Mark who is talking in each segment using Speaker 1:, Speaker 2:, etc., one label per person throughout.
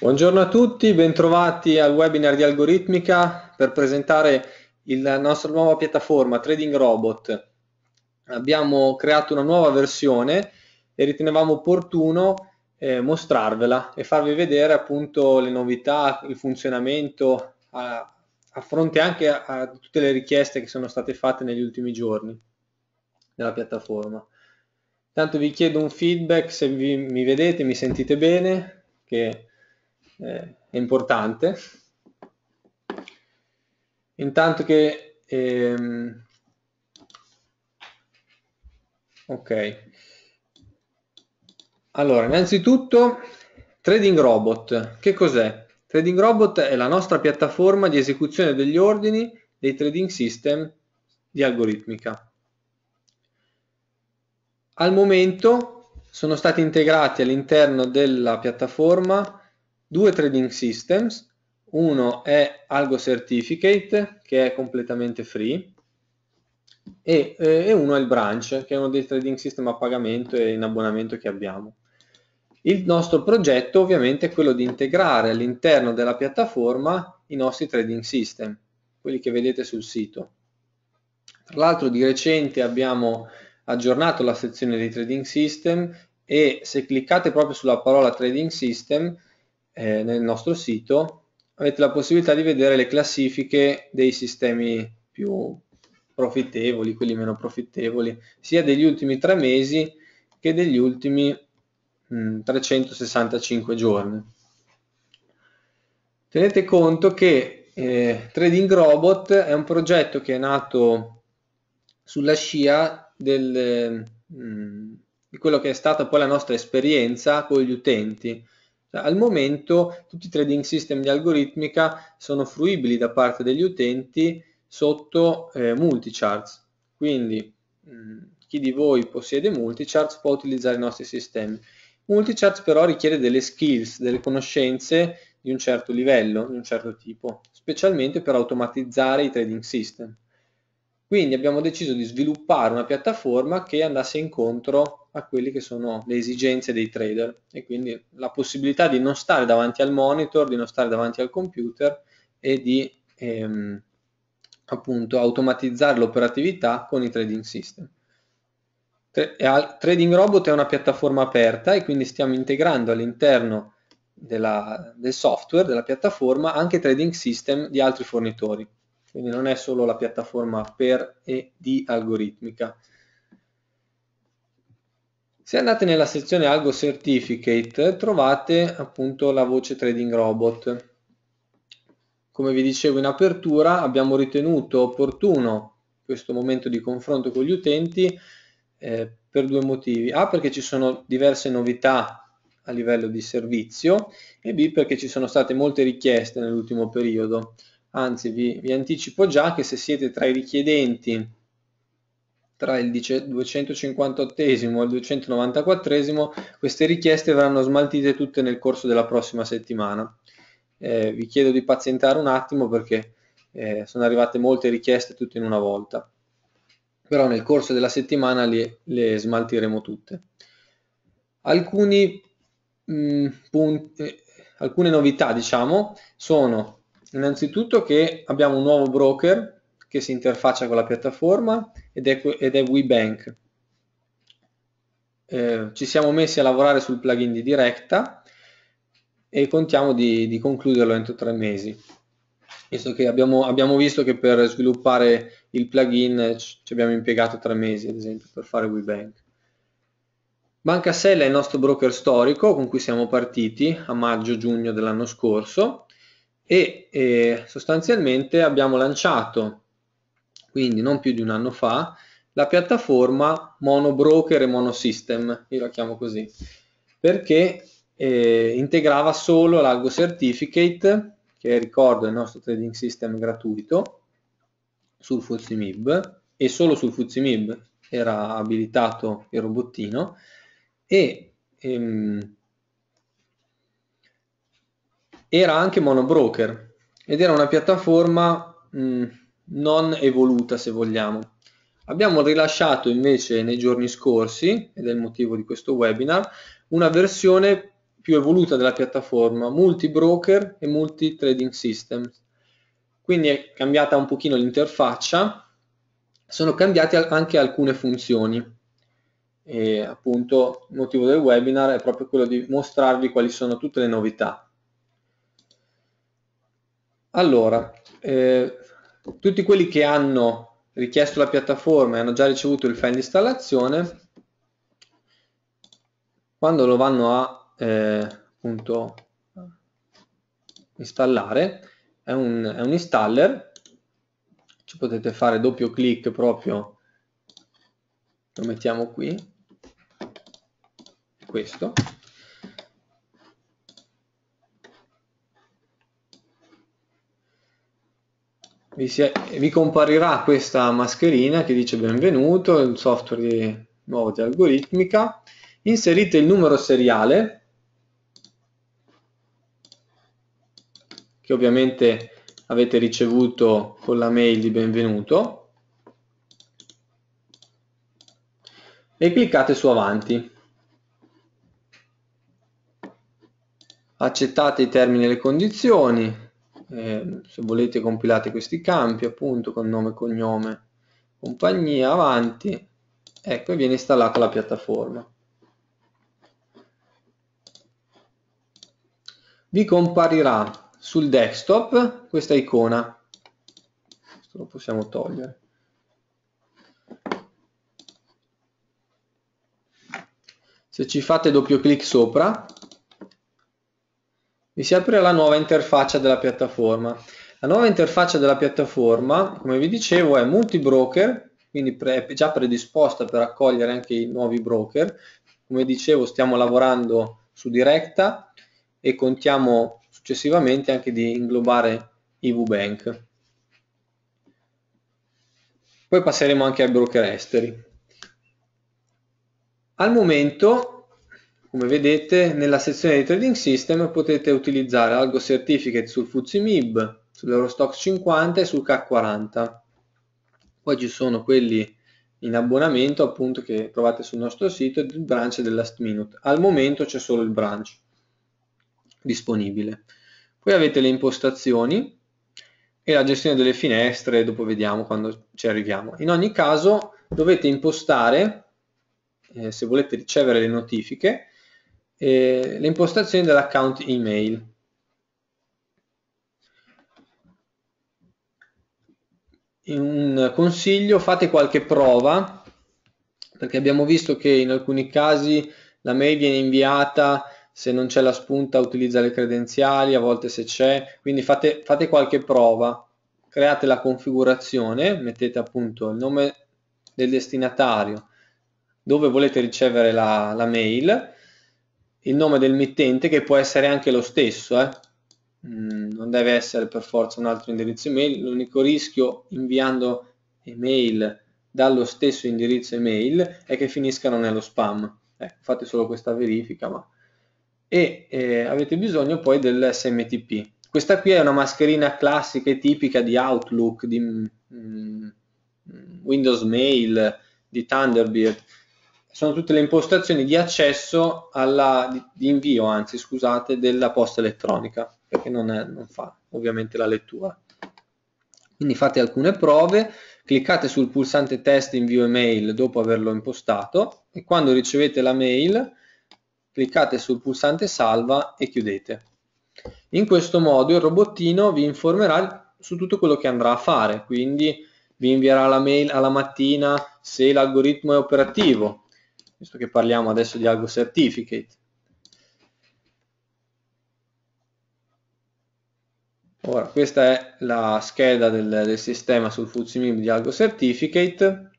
Speaker 1: Buongiorno a tutti, bentrovati al webinar di Algoritmica per presentare la nostra nuova piattaforma Trading Robot. Abbiamo creato una nuova versione e ritenevamo opportuno eh, mostrarvela e farvi vedere appunto le novità, il funzionamento a, a fronte anche a, a tutte le richieste che sono state fatte negli ultimi giorni della piattaforma. Intanto vi chiedo un feedback se vi, mi vedete, mi sentite bene, che eh, è importante. Intanto che... Ehm, ok. Allora, innanzitutto Trading Robot. Che cos'è? Trading Robot è la nostra piattaforma di esecuzione degli ordini dei trading system di algoritmica. Al momento sono stati integrati all'interno della piattaforma due trading systems, uno è Algo Certificate che è completamente free e, eh, e, uno è il Branch che è uno dei trading system a pagamento e in abbonamento che abbiamo. Il nostro progetto ovviamente è quello di integrare all'interno della piattaforma i nostri trading system, quelli che vedete sul sito. Tra l'altro di recente abbiamo aggiornato la sezione dei trading system e se cliccate proprio sulla parola trading system eh, nel nostro sito avete la possibilità di vedere le classifiche dei sistemi più profittevoli, quelli meno profittevoli, sia degli ultimi tre mesi che degli ultimi mh, mm, 365 giorni. Tenete conto che eh, Trading Robot è un progetto che è nato sulla scia del, mh, mm, di quello che è stata poi la nostra esperienza con gli utenti cioè, al momento tutti i trading system di algoritmica sono fruibili da parte degli utenti sotto eh, multicharts, quindi mh, mm, chi di voi possiede multicharts può utilizzare i nostri sistemi. Multicharts però richiede delle skills, delle conoscenze di un certo livello, di un certo tipo, specialmente per automatizzare i trading system. Quindi abbiamo deciso di sviluppare una piattaforma che andasse incontro a quelle che sono le esigenze dei trader e quindi la possibilità di non stare davanti al monitor, di non stare davanti al computer e di ehm, appunto automatizzare l'operatività con i trading system. Trading Robot è una piattaforma aperta e quindi stiamo integrando all'interno della, del software, della piattaforma, anche trading system di altri fornitori quindi non è solo la piattaforma per e di algoritmica. Se andate nella sezione Algo Certificate trovate appunto la voce Trading Robot. Come vi dicevo in apertura abbiamo ritenuto opportuno questo momento di confronto con gli utenti eh, per due motivi. A perché ci sono diverse novità a livello di servizio e B perché ci sono state molte richieste nell'ultimo periodo anzi vi, vi anticipo già che se siete tra i richiedenti tra il 258 e il 294 queste richieste verranno smaltite tutte nel corso della prossima settimana. Eh, vi chiedo di pazientare un attimo perché eh, sono arrivate molte richieste tutte in una volta, però nel corso della settimana le, le smaltiremo tutte. Alcuni, mh, mm, punti, eh, alcune novità diciamo sono Innanzitutto che abbiamo un nuovo broker che si interfaccia con la piattaforma ed è, ed è WeBank. Eh, ci siamo messi a lavorare sul plugin di diretta e contiamo di, di concluderlo entro tre mesi. Visto che abbiamo, abbiamo, visto che per sviluppare il plugin ci abbiamo impiegato tre mesi, ad esempio, per fare WeBank. Banca Sella è il nostro broker storico con cui siamo partiti a maggio-giugno dell'anno scorso e eh, sostanzialmente abbiamo lanciato, quindi non più di un anno fa, la piattaforma mono broker e mono system io la chiamo così, perché eh, integrava solo l'algo certificate, che ricordo è il nostro trading system gratuito, sul FuzziMib e solo sul FuzziMib era abilitato il robottino e ehm, era anche monobroker ed era una piattaforma mh, mm, non evoluta se vogliamo. Abbiamo rilasciato invece nei giorni scorsi, ed è il motivo di questo webinar, una versione più evoluta della piattaforma, multi broker e multi trading system. Quindi è cambiata un pochino l'interfaccia, sono cambiate anche alcune funzioni. E appunto il motivo del webinar è proprio quello di mostrarvi quali sono tutte le novità. Allora, eh, tutti quelli che hanno richiesto la piattaforma e hanno già ricevuto il file di installazione, quando lo vanno a eh, appunto, installare, è un, è un installer, ci potete fare doppio clic proprio, lo mettiamo qui, questo, vi, si, vi, comparirà questa mascherina che dice benvenuto, il software di, nuovo di algoritmica, inserite il numero seriale, che ovviamente avete ricevuto con la mail di benvenuto, e cliccate su avanti. Accettate i termini e le condizioni, eh, se volete compilate questi campi appunto con nome, cognome, compagnia, avanti, ecco e viene installata la piattaforma. Vi comparirà sul desktop questa icona, questo lo possiamo togliere. Se ci fate doppio clic sopra vi si apre la nuova interfaccia della piattaforma. La nuova interfaccia della piattaforma, come vi dicevo, è multi-broker, quindi pre già predisposta per accogliere anche i nuovi broker. Come dicevo, stiamo lavorando su Directa e contiamo successivamente anche di inglobare i IVBank. Poi passeremo anche ai broker esteri. Al momento come vedete, nella sezione di Trading System potete utilizzare Algo Certificate sul FTSE MIB, sull'Eurostock 50 e sul CAC 40. Poi ci sono quelli in abbonamento appunto che trovate sul nostro sito il branch del last minute. Al momento c'è solo il branch disponibile. Poi avete le impostazioni e la gestione delle finestre, dopo vediamo quando ci arriviamo. In ogni caso dovete impostare, eh, se volete ricevere le notifiche, eh, le impostazioni dell'account email. Un consiglio, fate qualche prova, perché abbiamo visto che in alcuni casi la mail viene inviata se non c'è la spunta utilizza le credenziali, a volte se c'è, quindi fate, fate, qualche prova, create la configurazione, mettete appunto il nome del destinatario dove volete ricevere la, la mail il nome del mittente che può essere anche lo stesso, eh? Mm, non deve essere per forza un altro indirizzo email, l'unico rischio inviando email dallo stesso indirizzo email è che finiscano nello spam. Eh, fate solo questa verifica, ma... E eh, avete bisogno poi dell'SMTP. Questa qui è una mascherina classica e tipica di Outlook, di mm, mm Windows Mail, di Thunderbird sono tutte le impostazioni di accesso alla, di, di invio, anzi scusate, della posta elettronica, perché non, è, non fa ovviamente la lettura. Quindi fate alcune prove, cliccate sul pulsante test invio email dopo averlo impostato e quando ricevete la mail cliccate sul pulsante salva e chiudete. In questo modo il robottino vi informerà su tutto quello che andrà a fare, quindi vi invierà la mail alla mattina se l'algoritmo è operativo, visto che parliamo adesso di Algo Certificate. Ora, questa è la scheda del, del sistema sul FuzziMib di Algo Certificate.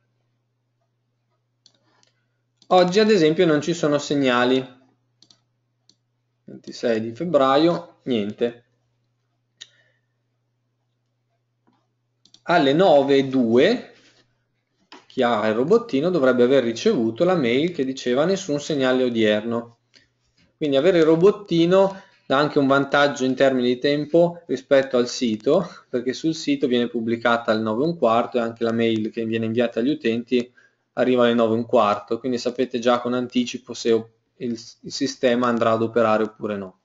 Speaker 1: Oggi, ad esempio, non ci sono segnali. 26 di febbraio, niente. Alle 9.02 Chiara il robottino dovrebbe aver ricevuto la mail che diceva nessun segnale odierno. Quindi avere il robottino dà anche un vantaggio in termini di tempo rispetto al sito, perché sul sito viene pubblicata alle 9 e un quarto e anche la mail che viene inviata agli utenti arriva alle 9 e un quarto, quindi sapete già con anticipo se il, il sistema andrà ad operare oppure no.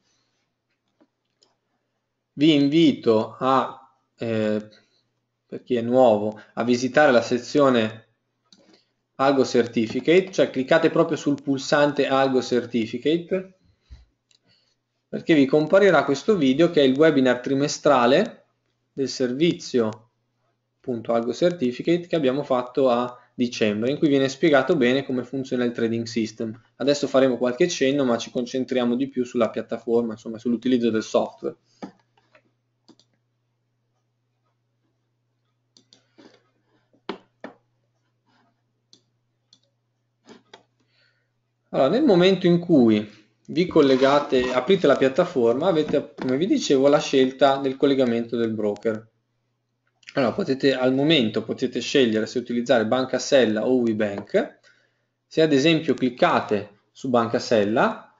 Speaker 1: Vi invito a, eh, per chi è nuovo, a visitare la sezione Algo Certificate, cioè cliccate proprio sul pulsante Algo Certificate perché vi comparirà questo video che è il webinar trimestrale del servizio appunto, Algo Certificate che abbiamo fatto a dicembre in cui viene spiegato bene come funziona il trading system. Adesso faremo qualche cenno ma ci concentriamo di più sulla piattaforma, insomma sull'utilizzo del software. Allora, nel momento in cui vi collegate, aprite la piattaforma, avete, come vi dicevo, la scelta del collegamento del broker. Allora, potete, al momento potete scegliere se utilizzare Banca Sella o WeBank. Se ad esempio cliccate su Banca Sella,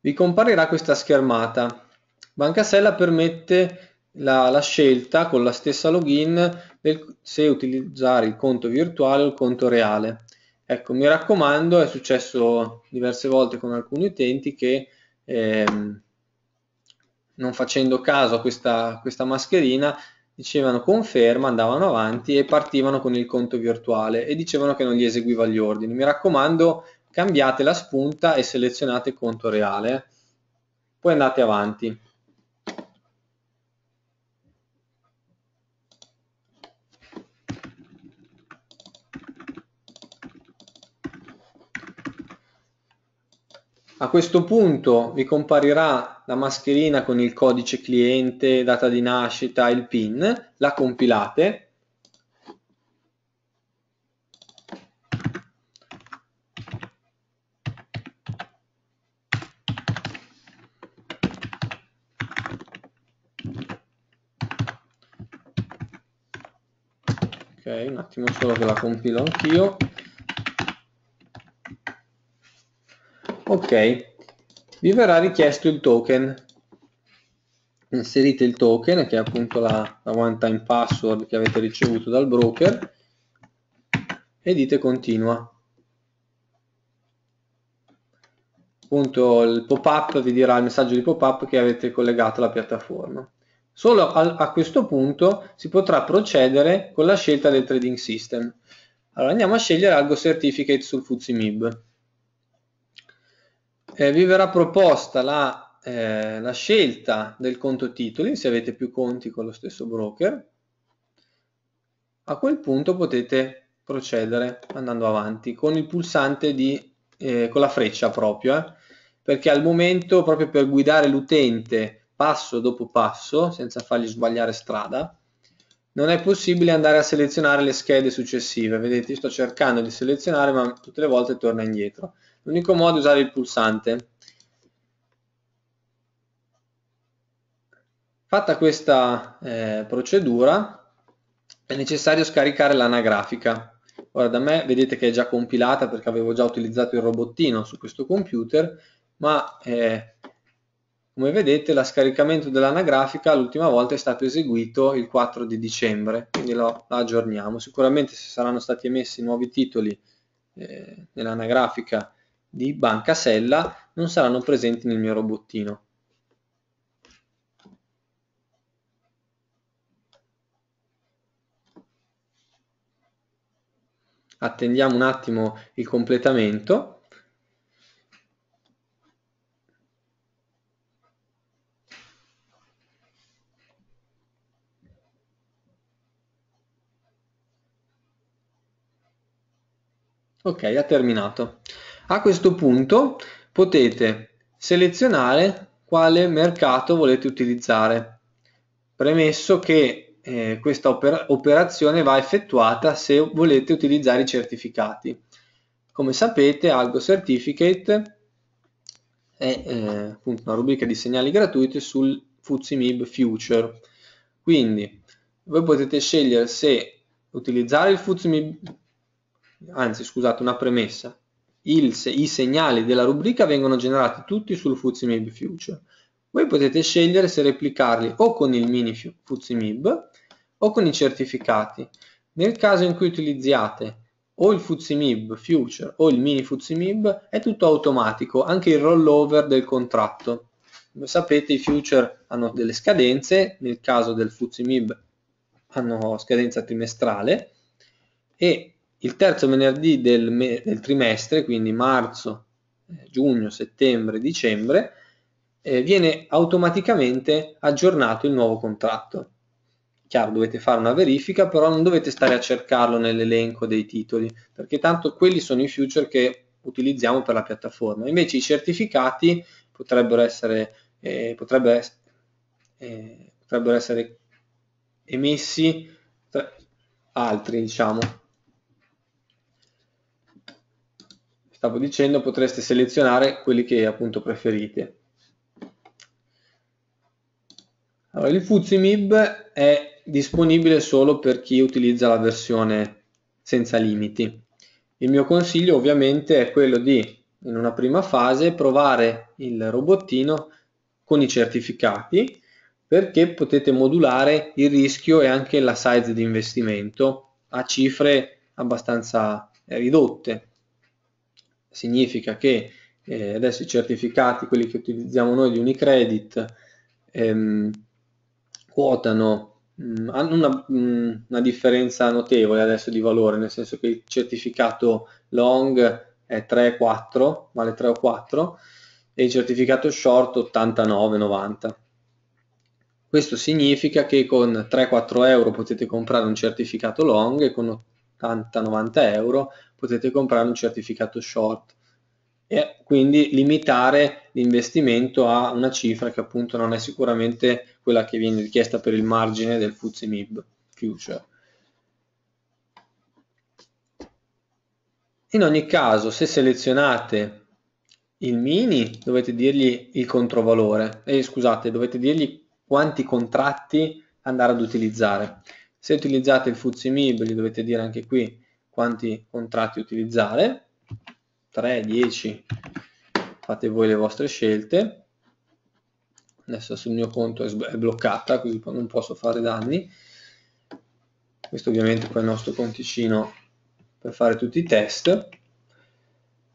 Speaker 1: vi comparirà questa schermata Banca Sella permette la, la, scelta con la stessa login del, se utilizzare il conto virtuale o il conto reale. Ecco, mi raccomando, è successo diverse volte con alcuni utenti che ehm, non facendo caso a questa, questa mascherina dicevano conferma, andavano avanti e partivano con il conto virtuale e dicevano che non gli eseguiva gli ordini. Mi raccomando, cambiate la spunta e selezionate conto reale, poi andate avanti. A questo punto vi comparirà la mascherina con il codice cliente, data di nascita, il PIN, la compilate ok un attimo solo che la compilo anch'io ok vi verrà richiesto il token inserite il token che è appunto la, la one time password che avete ricevuto dal broker e dite continua appunto il pop up vi dirà il messaggio di pop up che avete collegato alla piattaforma solo a, a questo punto si potrà procedere con la scelta del trading system allora andiamo a scegliere algo certificate sul fuzzi mib eh, vi verrà proposta la, eh, la scelta del conto titoli, se avete più conti con lo stesso broker. A quel punto potete procedere andando avanti con il pulsante di, eh, con la freccia proprio, eh? perché al momento proprio per guidare l'utente passo dopo passo, senza fargli sbagliare strada, non è possibile andare a selezionare le schede successive. Vedete, sto cercando di selezionare, ma tutte le volte torna indietro. L'unico modo è usare il pulsante. Fatta questa eh, procedura è necessario scaricare l'anagrafica. Ora da me vedete che è già compilata perché avevo già utilizzato il robottino su questo computer, ma eh, come vedete la scaricamento dell'anagrafica l'ultima volta è stato eseguito il 4 di dicembre, quindi lo, la aggiorniamo. Sicuramente se saranno stati emessi nuovi titoli eh, nell'anagrafica di Banca Sella non saranno presenti nel mio robottino. Attendiamo un attimo il completamento. Ok, ha terminato. A questo punto potete selezionare quale mercato volete utilizzare. Premesso che eh, questa oper operazione va effettuata se volete utilizzare i certificati. Come sapete Algo Certificate è eh, una rubrica di segnali gratuiti sul FTSE Future. Quindi voi potete scegliere se utilizzare il FTSE anzi scusate una premessa, il, i segnali della rubrica vengono generati tutti sul FuzziMib Future. Voi potete scegliere se replicarli o con il mini FuzziMib o con i certificati. Nel caso in cui utilizziate o il FuzziMib Future o il mini FuzziMib è tutto automatico, anche il rollover del contratto. Come sapete i future hanno delle scadenze, nel caso del FuzziMib hanno scadenza trimestrale e il terzo venerdì del, me- del trimestre, quindi marzo, eh, giugno, settembre, dicembre, eh, viene automaticamente aggiornato il nuovo contratto. Chiaro, dovete fare una verifica, però non dovete stare a cercarlo nell'elenco dei titoli, perché tanto quelli sono i future che utilizziamo per la piattaforma. Invece i certificati potrebbero essere, eh, potrebbe, eh, potrebbero essere emessi altri, diciamo, stavo dicendo potreste selezionare quelli che appunto preferite. Allora, il FuzziMib è disponibile solo per chi utilizza la versione senza limiti. Il mio consiglio ovviamente è quello di, in una prima fase, provare il robottino con i certificati perché potete modulare il rischio e anche la size di investimento a cifre abbastanza ridotte significa che eh, adesso i certificati, quelli che utilizziamo noi di Unicredit, ehm, quotano, mh, mm, hanno una, mh, mm, una, differenza notevole adesso di valore, nel senso che il certificato long è 3,4, vale 3 o 4, e il certificato short 89,90. Questo significa che con 3-4 euro potete comprare un certificato long e con 80-90 euro potete comprare un certificato short e quindi limitare l'investimento a una cifra che appunto non è sicuramente quella che viene richiesta per il margine del FTSE MIB future. In ogni caso, se selezionate il mini, dovete dirgli il controvalore, eh, scusate, dovete dirgli quanti contratti andare ad utilizzare. Se utilizzate il FTSE MIB, gli dovete dire anche qui quanti contratti utilizzare, 3, 10, fate voi le vostre scelte. Adesso sul mio conto è bloccata, quindi non posso fare danni. Questo ovviamente poi è il nostro conticino per fare tutti i test.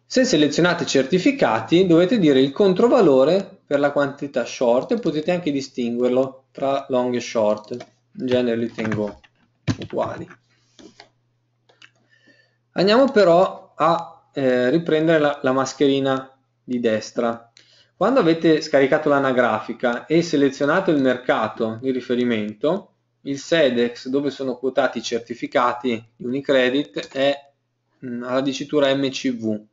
Speaker 1: Se selezionate certificati dovete dire il controvalore per la quantità short e potete anche distinguerlo tra long e short, in genere li tengo uguali. Andiamo però a eh, riprendere la, la mascherina di destra. Quando avete scaricato l'anagrafica e selezionato il mercato di riferimento, il SEDEX dove sono quotati i certificati di Unicredit è mh, mm, alla dicitura MCV.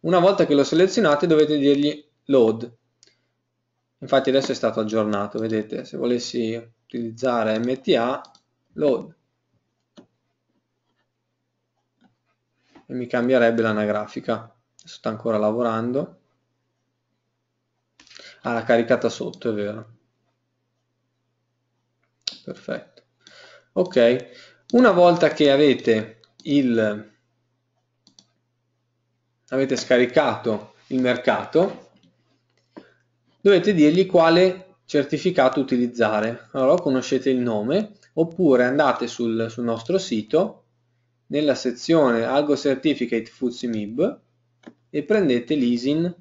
Speaker 1: Una volta che lo selezionate dovete dirgli load. Infatti adesso è stato aggiornato, vedete, se volessi utilizzare MTA, load. e mi cambierebbe l'anagrafica sta ancora lavorando ah l'ha caricata sotto è vero perfetto ok una volta che avete il avete scaricato il mercato dovete dirgli quale certificato utilizzare allora conoscete il nome oppure andate sul, sul nostro sito nella sezione Algo Certificate FTSE MIB e prendete l'ISIN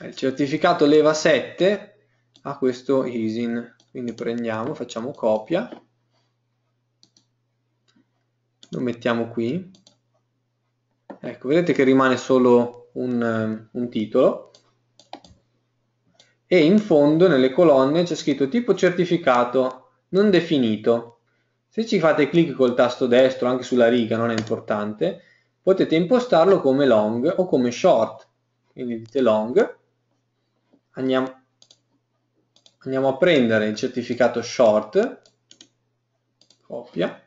Speaker 1: il certificato leva 7 a questo ISIN quindi prendiamo, facciamo copia lo mettiamo qui ecco vedete che rimane solo un, um, un titolo e in fondo nelle colonne c'è scritto tipo certificato non definito. Se ci fate clic col tasto destro anche sulla riga, non è importante, potete impostarlo come long o come short. Quindi dite long, andiamo, andiamo a prendere il certificato short, copia,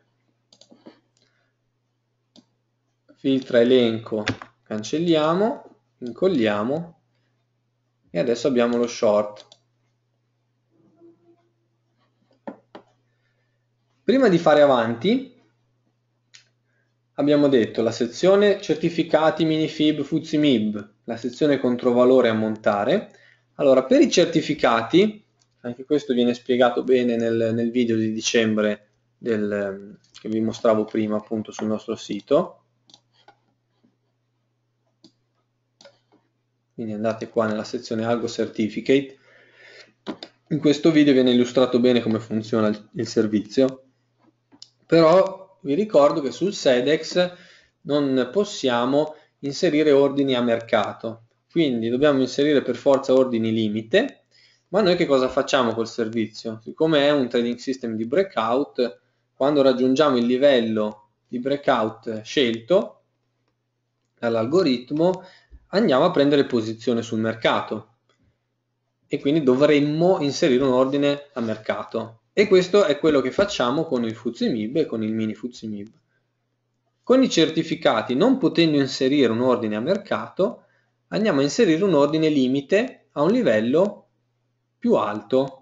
Speaker 1: filtra elenco, cancelliamo, incolliamo e adesso abbiamo lo short. Prima di fare avanti abbiamo detto la sezione certificati minifib fuzimib, la sezione controvalore a montare. Allora per i certificati, anche questo viene spiegato bene nel, nel video di dicembre del, che vi mostravo prima appunto sul nostro sito, quindi andate qua nella sezione Algo Certificate. In questo video viene illustrato bene come funziona il, il servizio, però vi ricordo che sul SEDEX non possiamo inserire ordini a mercato, quindi dobbiamo inserire per forza ordini limite, ma noi che cosa facciamo col servizio? Siccome è un trading system di breakout, quando raggiungiamo il livello di breakout scelto dall'algoritmo, andiamo a prendere posizione sul mercato e quindi dovremmo inserire un ordine a mercato e questo è quello che facciamo con il Fuzimib e con il mini Fuzimib. Con i certificati, non potendo inserire un ordine a mercato, andiamo a inserire un ordine limite a un livello più alto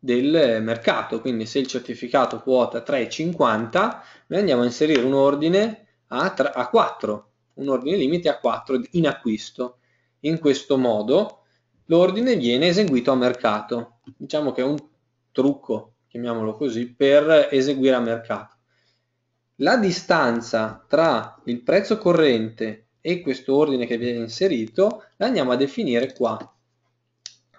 Speaker 1: del mercato. Quindi se il certificato quota 3,50, noi andiamo a inserire un ordine a, 3, a 4, un ordine limite a 4 in acquisto. In questo modo l'ordine viene eseguito a mercato. Diciamo che è un trucco, chiamiamolo così, per eseguire a mercato. La distanza tra il prezzo corrente e questo ordine che viene inserito la andiamo a definire qua.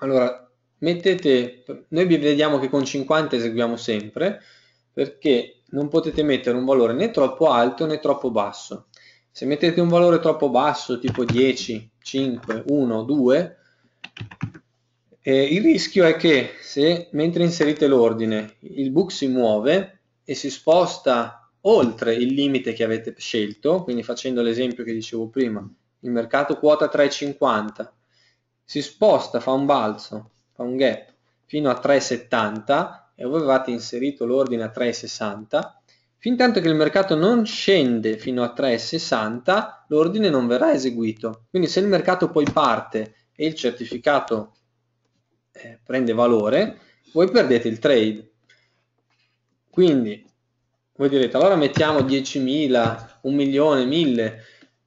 Speaker 1: Allora, mettete, noi vi vediamo che con 50 eseguiamo sempre, perché non potete mettere un valore né troppo alto né troppo basso. Se mettete un valore troppo basso, tipo 10, 5, 1, 2, eh, il rischio è che se mentre inserite l'ordine il book si muove e si sposta oltre il limite che avete scelto, quindi facendo l'esempio che dicevo prima, il mercato quota 3,50, si sposta, fa un balzo, fa un gap fino a 3,70 e voi avevate inserito l'ordine a 3,60, Fintanto che il mercato non scende fino a 3,60 l'ordine non verrà eseguito. Quindi se il mercato poi parte e il certificato eh, prende valore, voi perdete il trade. Quindi voi direte allora mettiamo 10.000, 1 milione, 1000.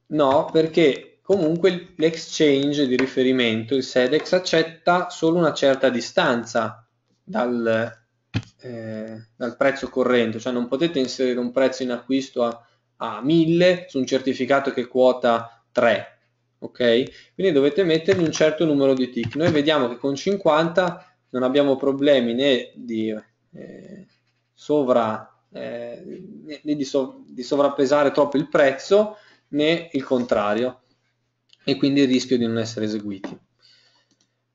Speaker 1: No, perché comunque l'exchange di riferimento, il SEDEX, accetta solo una certa distanza dal, eh, dal prezzo corrente, cioè non potete inserire un prezzo in acquisto a, a 1000 su un certificato che quota 3, ok? Quindi dovete mettergli un certo numero di tick. Noi vediamo che con 50 non abbiamo problemi né di, eh, sovra, eh, né di, so, di sovrappesare troppo il prezzo né il contrario e quindi il rischio di non essere eseguiti.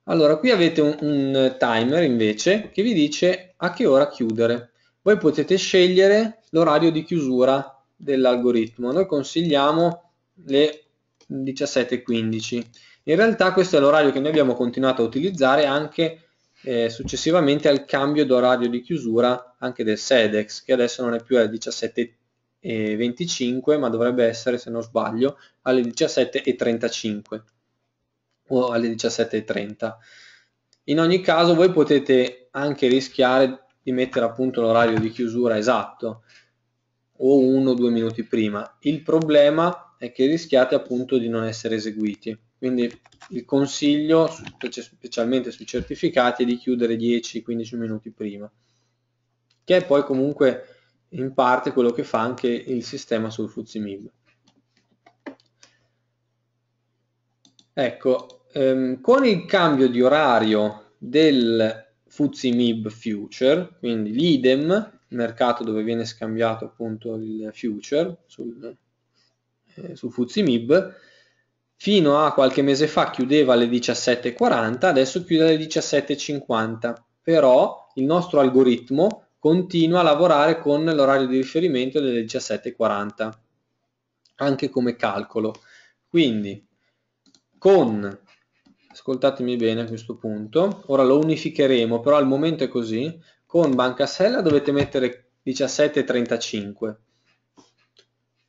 Speaker 1: Allora, qui avete un, un, timer invece che vi dice a che ora chiudere. Voi potete scegliere l'orario di chiusura dell'algoritmo. Noi consigliamo le 17.15. In realtà questo è l'orario che noi abbiamo continuato a utilizzare anche eh, successivamente al cambio d'orario di chiusura anche del SEDEX, che adesso non è più alle 17.25, ma dovrebbe essere, se non sbaglio, alle 17.35 o alle 17.30. In ogni caso voi potete anche rischiare di mettere a punto l'orario di chiusura esatto o uno o due minuti prima. Il problema è che rischiate appunto di non essere eseguiti. Quindi il consiglio, specialmente sui certificati, è di chiudere 10-15 minuti prima, che è poi comunque in parte quello che fa anche il sistema sul Fuzimib. Ecco, ehm, con il cambio di orario del FTSE MIB Future, quindi l'IDEM, il mercato dove viene scambiato appunto il future sul, eh, su FTSE MIB, fino a qualche mese fa chiudeva alle 17.40, adesso chiude alle 17.50, però il nostro algoritmo continua a lavorare con l'orario di riferimento delle 17.40, anche come calcolo. Quindi con ascoltatemi bene a questo punto, ora lo unificheremo, però al momento è così, con Banca Sella dovete mettere 17,35,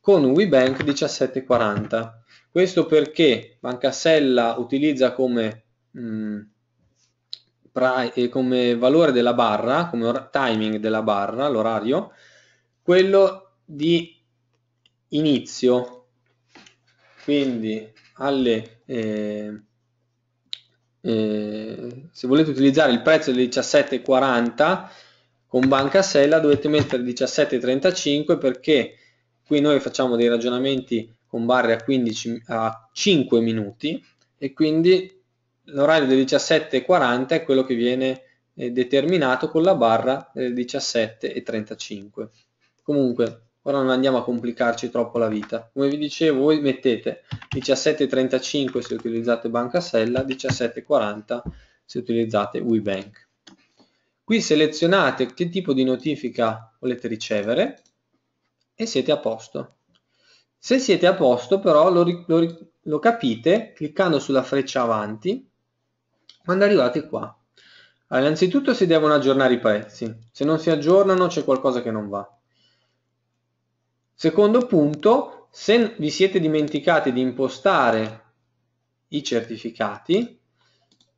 Speaker 1: con WeBank 17,40. Questo perché Banca Sella utilizza come, mh, mm, eh, come valore della barra, come timing della barra, l'orario, quello di inizio, quindi alle... Eh, eh, se volete utilizzare il prezzo del 17,40 con banca sella dovete mettere 17,35 perché qui noi facciamo dei ragionamenti con barre a, 15, a 5 minuti e quindi l'orario del 17,40 è quello che viene eh, determinato con la barra eh, delle 17,35 comunque ora non andiamo a complicarci troppo la vita come vi dicevo voi mettete 17.35 se utilizzate banca sella 17.40 se utilizzate WeBank qui selezionate che tipo di notifica volete ricevere e siete a posto se siete a posto però lo, lo, lo capite cliccando sulla freccia avanti quando arrivate qua allora, innanzitutto si devono aggiornare i prezzi se non si aggiornano c'è qualcosa che non va Secondo punto, se vi siete dimenticati di impostare i certificati,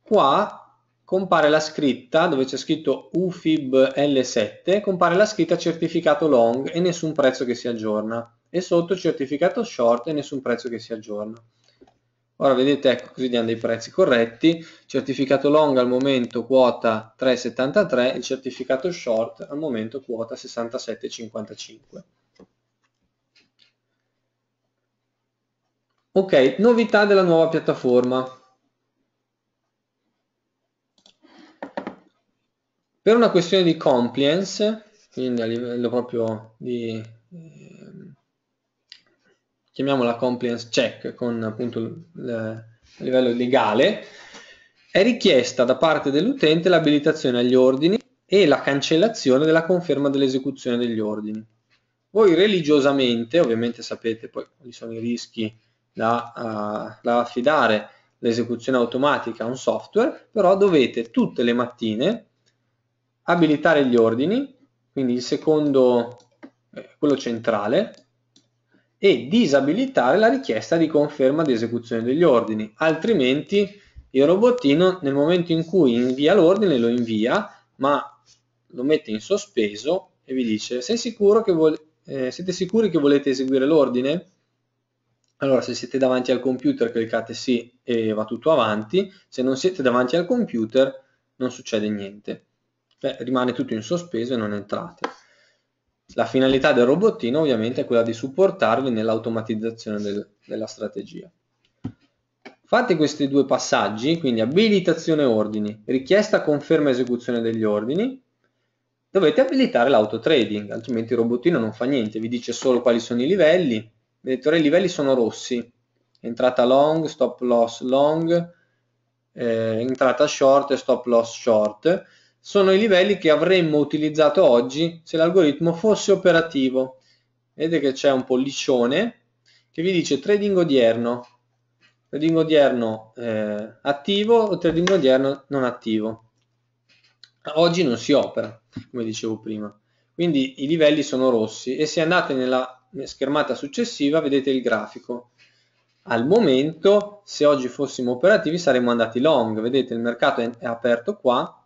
Speaker 1: qua compare la scritta, dove c'è scritto UFIB L7, compare la scritta certificato long e nessun prezzo che si aggiorna, e sotto certificato short e nessun prezzo che si aggiorna. Ora vedete, ecco, così diamo dei prezzi corretti, certificato long al momento quota 3,73, il certificato short al momento quota 67,55. Ok, novità della nuova piattaforma. Per una questione di compliance, quindi a livello proprio di, eh, chiamiamola compliance check con appunto a livello legale, è richiesta da parte dell'utente l'abilitazione agli ordini e la cancellazione della conferma dell'esecuzione degli ordini. Voi religiosamente, ovviamente sapete poi quali sono i rischi da, uh, da affidare l'esecuzione automatica a un software, però dovete tutte le mattine abilitare gli ordini, quindi il secondo, eh, quello centrale, e disabilitare la richiesta di conferma di esecuzione degli ordini, altrimenti il robottino nel momento in cui invia l'ordine lo invia, ma lo mette in sospeso e vi dice Sei sicuro che eh, siete sicuri che volete eseguire l'ordine? Allora, se siete davanti al computer cliccate sì e va tutto avanti, se non siete davanti al computer non succede niente. Beh, rimane tutto in sospeso e non entrate. La finalità del robottino ovviamente è quella di supportarvi nell'automatizzazione del, della strategia. Fate questi due passaggi, quindi abilitazione ordini, richiesta conferma esecuzione degli ordini, dovete abilitare l'auto trading, altrimenti il robottino non fa niente, vi dice solo quali sono i livelli, vedete ora i livelli sono rossi entrata long, stop loss long eh, entrata short e stop loss short sono i livelli che avremmo utilizzato oggi se l'algoritmo fosse operativo vedete che c'è un pollicione che vi dice trading odierno trading odierno eh, attivo o trading odierno non attivo oggi non si opera come dicevo prima quindi i livelli sono rossi e se andate nella schermata successiva vedete il grafico. Al momento, se oggi fossimo operativi, saremmo andati long. Vedete, il mercato è aperto qua.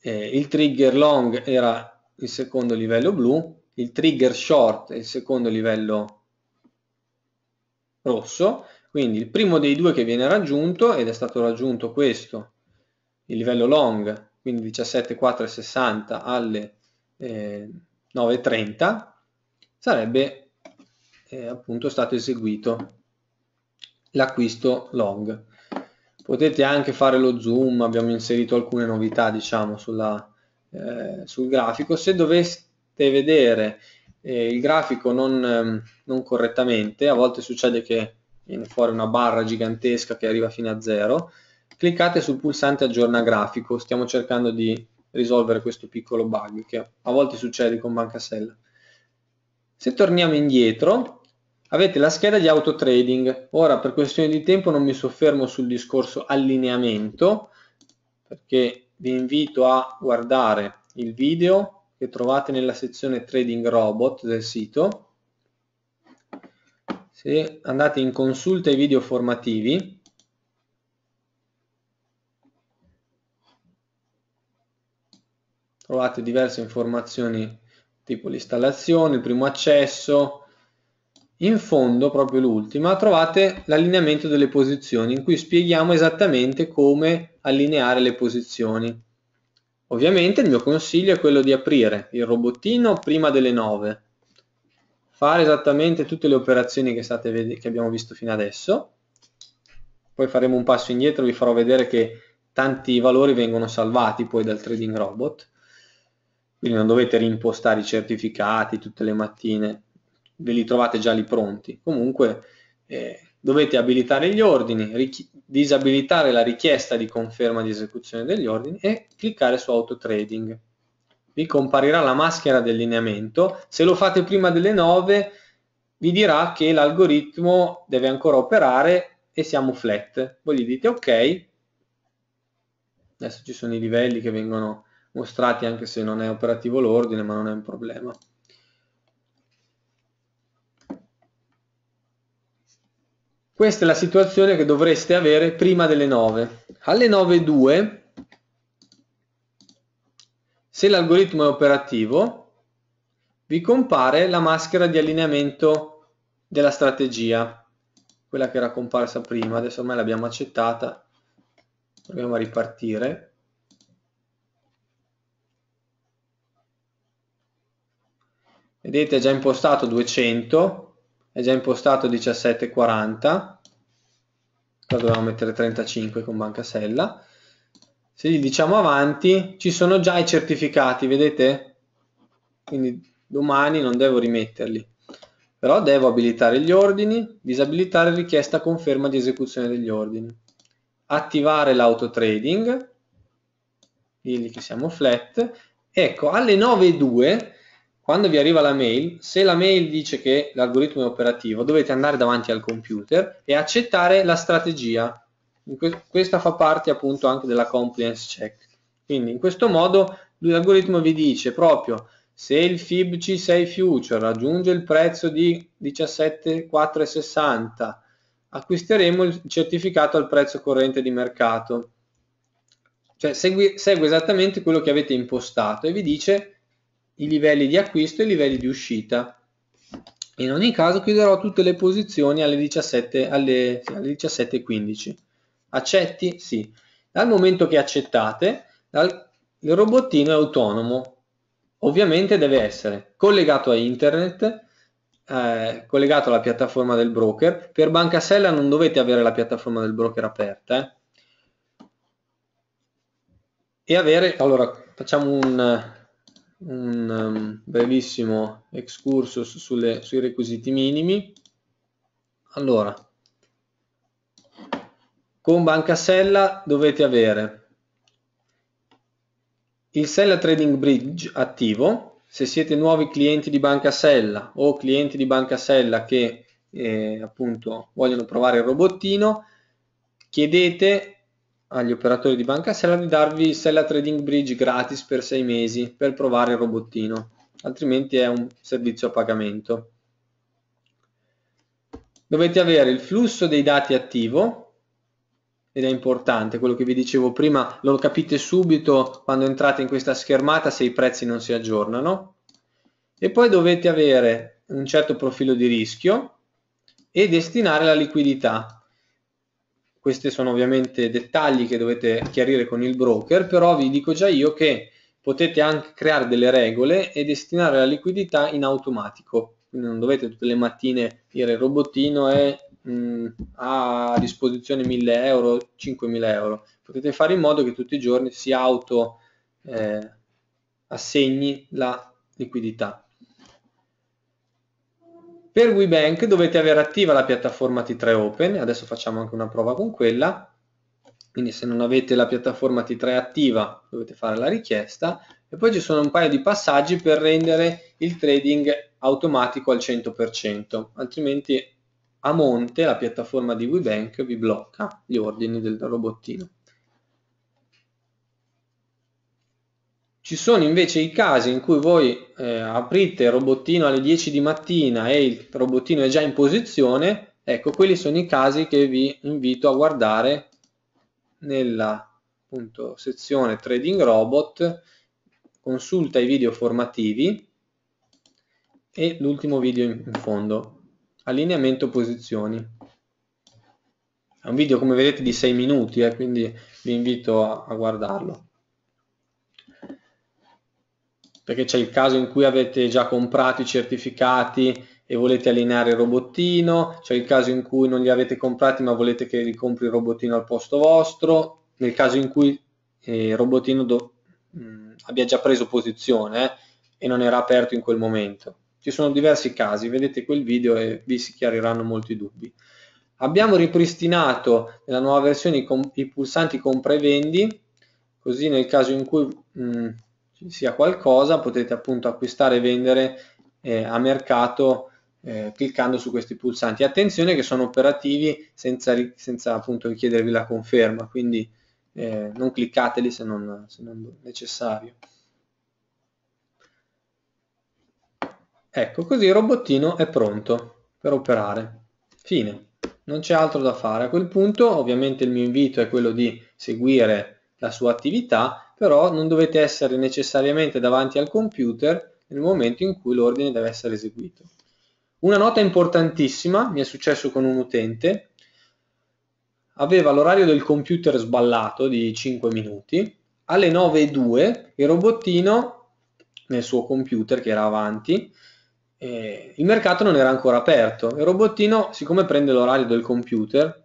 Speaker 1: Eh, il trigger long era il secondo livello blu, il trigger short è il secondo livello rosso. Quindi il primo dei due che viene raggiunto, ed è stato raggiunto questo, il livello long, quindi 17 4 60 alle eh, 9.30, sarebbe eh, appunto stato eseguito l'acquisto long. Potete anche fare lo zoom, abbiamo inserito alcune novità diciamo sulla, eh, sul grafico. Se doveste vedere eh, il grafico non, ehm, non correttamente, a volte succede che viene fuori una barra gigantesca che arriva fino a zero, cliccate sul pulsante aggiorna grafico, stiamo cercando di risolvere questo piccolo bug che a volte succede con Banca Sella. Se torniamo indietro, avete la scheda di auto trading. Ora, per questione di tempo, non mi soffermo sul discorso allineamento, perché vi invito a guardare il video che trovate nella sezione Trading Robot del sito. Se andate in consulta ai video formativi, trovate diverse informazioni tipo l'installazione, il primo accesso, in fondo, proprio l'ultima, trovate l'allineamento delle posizioni in cui spieghiamo esattamente come allineare le posizioni. Ovviamente il mio consiglio è quello di aprire il robottino prima delle 9, fare esattamente tutte le operazioni che, state, che abbiamo visto fino adesso, poi faremo un passo indietro, vi farò vedere che tanti valori vengono salvati poi dal trading robot, quindi non dovete rimpostare i certificati tutte le mattine, ve li trovate già lì pronti. Comunque eh, dovete abilitare gli ordini, disabilitare la richiesta di conferma di esecuzione degli ordini e cliccare su auto trading. Vi comparirà la maschera del lineamento, se lo fate prima delle 9 vi dirà che l'algoritmo deve ancora operare e siamo flat. Voi gli dite ok, adesso ci sono i livelli che vengono mostrati anche se non è operativo l'ordine ma non è un problema questa è la situazione che dovreste avere prima delle 9 alle 9.2 se l'algoritmo è operativo vi compare la maschera di allineamento della strategia quella che era comparsa prima adesso ormai l'abbiamo accettata proviamo a ripartire vedete è già impostato 200 è già impostato 1740 qua dovevamo mettere 35 con banca sella se gli diciamo avanti ci sono già i certificati vedete quindi domani non devo rimetterli però devo abilitare gli ordini disabilitare richiesta conferma di esecuzione degli ordini attivare l'auto trading che siamo flat ecco alle 9.02 quando vi arriva la mail, se la mail dice che l'algoritmo è operativo, dovete andare davanti al computer e accettare la strategia. Questa fa parte appunto anche della compliance check. Quindi in questo modo l'algoritmo vi dice proprio se il FIB C6 Future raggiunge il prezzo di 17,460 acquisteremo il certificato al prezzo corrente di mercato. Cioè segue, segue esattamente quello che avete impostato e vi dice i livelli di acquisto e i livelli di uscita. In ogni caso chiuderò tutte le posizioni alle 17.15. Alle, alle 17 Accetti? Sì. Dal momento che accettate, dal, il robottino è autonomo. Ovviamente deve essere collegato a internet, eh, collegato alla piattaforma del broker. Per Bancasella non dovete avere la piattaforma del broker aperta. Eh. E avere, allora facciamo un, un um, brevissimo excursus sulle, sui requisiti minimi. Allora, con Banca Sella dovete avere il Sella Trading Bridge attivo, se siete nuovi clienti di Banca Sella o clienti di Banca Sella che eh, appunto vogliono provare il robottino, chiedete agli operatori di banca Sella di darvi Sella Trading Bridge gratis per sei mesi per provare il robottino, altrimenti è un servizio a pagamento. Dovete avere il flusso dei dati attivo, ed è importante, quello che vi dicevo prima, lo capite subito quando entrate in questa schermata se i prezzi non si aggiornano, e poi dovete avere un certo profilo di rischio e destinare la liquidità, questi sono ovviamente dettagli che dovete chiarire con il broker, però vi dico già io che potete anche creare delle regole e destinare la liquidità in automatico. Quindi non dovete tutte le mattine dire il robottino è mh, mm, a disposizione 1000 euro, 5000 euro. Potete fare in modo che tutti i giorni si auto eh, assegni la liquidità. Per WeBank dovete avere attiva la piattaforma T3 Open, adesso facciamo anche una prova con quella, quindi se non avete la piattaforma T3 attiva dovete fare la richiesta e poi ci sono un paio di passaggi per rendere il trading automatico al 100%, altrimenti a monte la piattaforma di WeBank vi blocca gli ordini del robottino. Ci sono invece i casi in cui voi eh, aprite il robottino alle 10 di mattina e il robottino è già in posizione, ecco quelli sono i casi che vi invito a guardare nella appunto, sezione Trading Robot, consulta i video formativi e l'ultimo video in fondo, allineamento posizioni. È un video come vedete di 6 minuti, eh, quindi vi invito a, a guardarlo perché c'è il caso in cui avete già comprato i certificati e volete allineare il robottino, c'è il caso in cui non li avete comprati ma volete che li compri il robottino al posto vostro, nel caso in cui eh, il robottino do, mh, mm, abbia già preso posizione eh, e non era aperto in quel momento. Ci sono diversi casi, vedete quel video e vi si chiariranno molti dubbi. Abbiamo ripristinato nella nuova versione i, com i pulsanti compra e vendi, così nel caso in cui mh, mm, sia qualcosa potete appunto acquistare e vendere eh, a mercato eh, cliccando su questi pulsanti. Attenzione che sono operativi senza, senza appunto richiedervi la conferma, quindi eh, non cliccateli se non, se non necessario. Ecco, così il robottino è pronto per operare. Fine. Non c'è altro da fare. A quel punto ovviamente il mio invito è quello di seguire la sua attività però non dovete essere necessariamente davanti al computer nel momento in cui l'ordine deve essere eseguito. Una nota importantissima, mi è successo con un utente, aveva l'orario del computer sballato di 5 minuti, alle 9.02 il robottino nel suo computer che era avanti, eh, il mercato non era ancora aperto, il robottino siccome prende l'orario del computer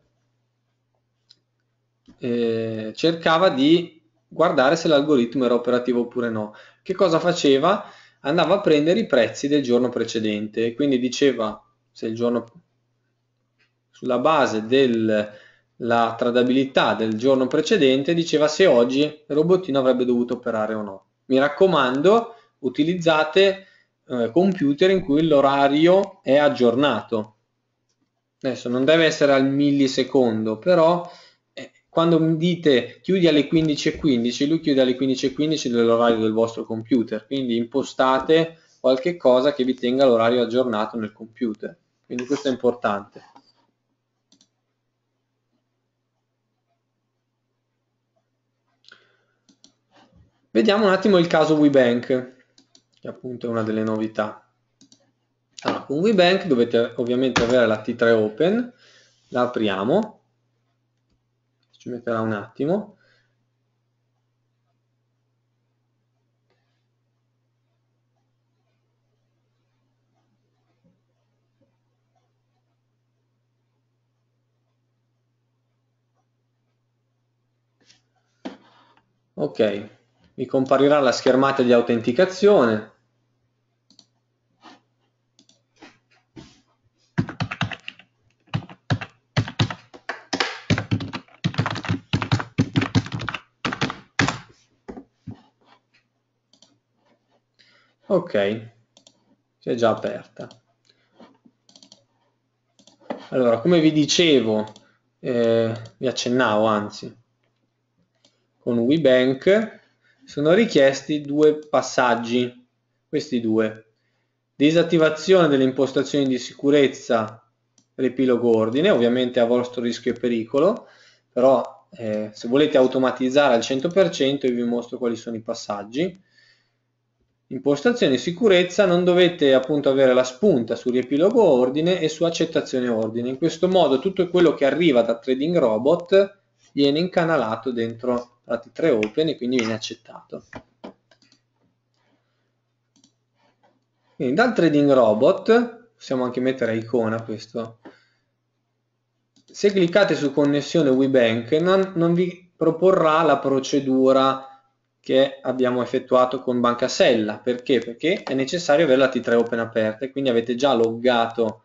Speaker 1: eh, cercava di guardare se l'algoritmo era operativo oppure no. Che cosa faceva? Andava a prendere i prezzi del giorno precedente, quindi diceva se il giorno sulla base della tradabilità del giorno precedente diceva se oggi il robottino avrebbe dovuto operare o no. Mi raccomando, utilizzate eh, computer in cui l'orario è aggiornato. Adesso non deve essere al millisecondo, però quando mi dite chiudi alle 15.15 lui chiude alle 15.15 dell'orario del vostro computer quindi impostate qualche cosa che vi tenga l'orario aggiornato nel computer quindi questo è importante Vediamo un attimo il caso WeBank, che appunto è una delle novità. Allora, con WeBank dovete ovviamente avere la T3 Open, la apriamo, ci metterà un attimo. Ok, mi comparirà la schermata di autenticazione, ok si è già aperta allora come vi dicevo eh, vi accennavo anzi con WeBank sono richiesti due passaggi questi due disattivazione delle impostazioni di sicurezza riepilogo ordine ovviamente a vostro rischio e pericolo però eh, se volete automatizzare al 100% vi mostro quali sono i passaggi impostazione sicurezza non dovete appunto avere la spunta su riepilogo ordine e su accettazione ordine in questo modo tutto quello che arriva da trading robot viene incanalato dentro la T3 open e quindi viene accettato quindi dal trading robot possiamo anche mettere icona questo se cliccate su connessione WeBank non, non vi proporrà la procedura che abbiamo effettuato con Banca Sella. Perché? Perché è necessario avere la T3 Open aperta e quindi avete già loggato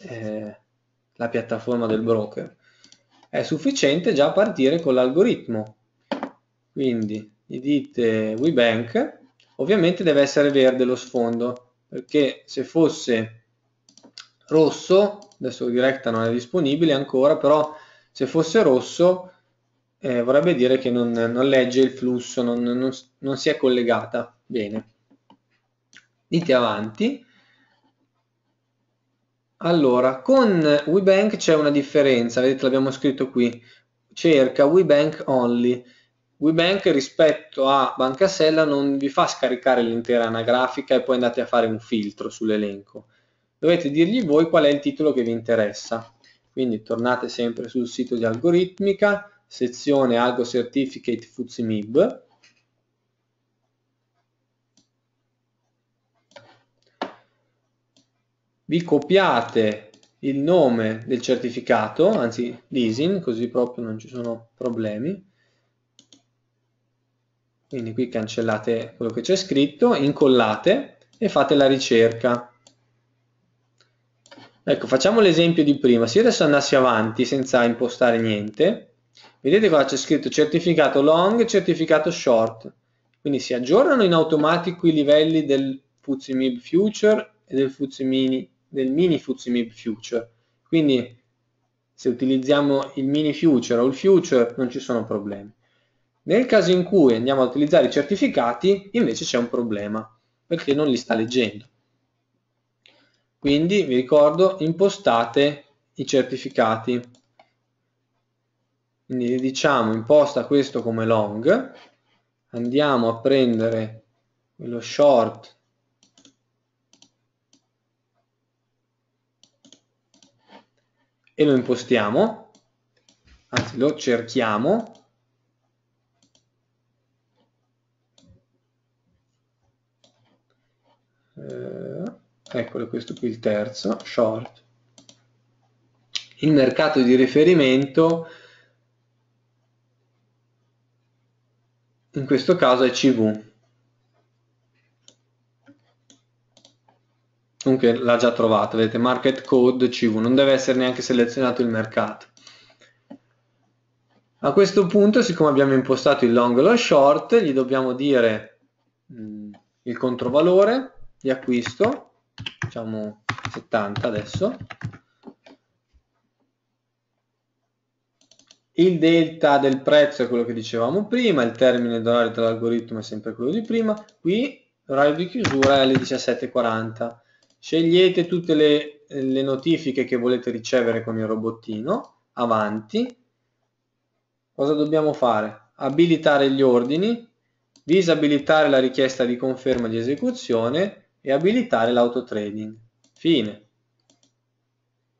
Speaker 1: eh, la piattaforma del broker. È sufficiente già partire con l'algoritmo. Quindi gli dite WeBank, ovviamente deve essere verde lo sfondo, perché se fosse rosso, adesso Directa non è disponibile ancora, però se fosse rosso eh, vorrebbe dire che non, non, legge il flusso, non, non, non si è collegata bene. Dite avanti. Allora, con WeBank c'è una differenza, vedete l'abbiamo scritto qui, cerca WeBank only. WeBank rispetto a Banca Sella non vi fa scaricare l'intera anagrafica e poi andate a fare un filtro sull'elenco. Dovete dirgli voi qual è il titolo che vi interessa. Quindi tornate sempre sul sito di Algoritmica, sezione Algo Certificate FuzziMib. Vi copiate il nome del certificato, anzi l'ISIN, così proprio non ci sono problemi. Quindi qui cancellate quello che c'è scritto, incollate e fate la ricerca. Ecco, facciamo l'esempio di prima. Se io adesso andassi avanti senza impostare niente, Vedete qua c'è scritto certificato long, e certificato short. Quindi si aggiornano in automatico i livelli del FTSE MIB Future e del, FTSE mini, del mini FTSE MIB Future. Quindi se utilizziamo il mini future o il future non ci sono problemi. Nel caso in cui andiamo a utilizzare i certificati invece c'è un problema perché non li sta leggendo. Quindi vi ricordo impostate i certificati. Quindi diciamo imposta questo come long, andiamo a prendere lo short e lo impostiamo, anzi lo cerchiamo eh, eccolo questo qui il terzo, short. Il mercato di riferimento in questo caso è CV comunque l'ha già trovato vedete market code CV non deve essere neanche selezionato il mercato a questo punto siccome abbiamo impostato il long e lo short gli dobbiamo dire mh, mm, il controvalore di acquisto diciamo 70 adesso Il delta del prezzo è quello che dicevamo prima, il termine d'orario dell'algoritmo è sempre quello di prima, qui l'orario di chiusura è alle 17.40. Scegliete tutte le, le notifiche che volete ricevere con il robottino, avanti. Cosa dobbiamo fare? Abilitare gli ordini, disabilitare la richiesta di conferma di esecuzione e abilitare l'autotrading. Fine.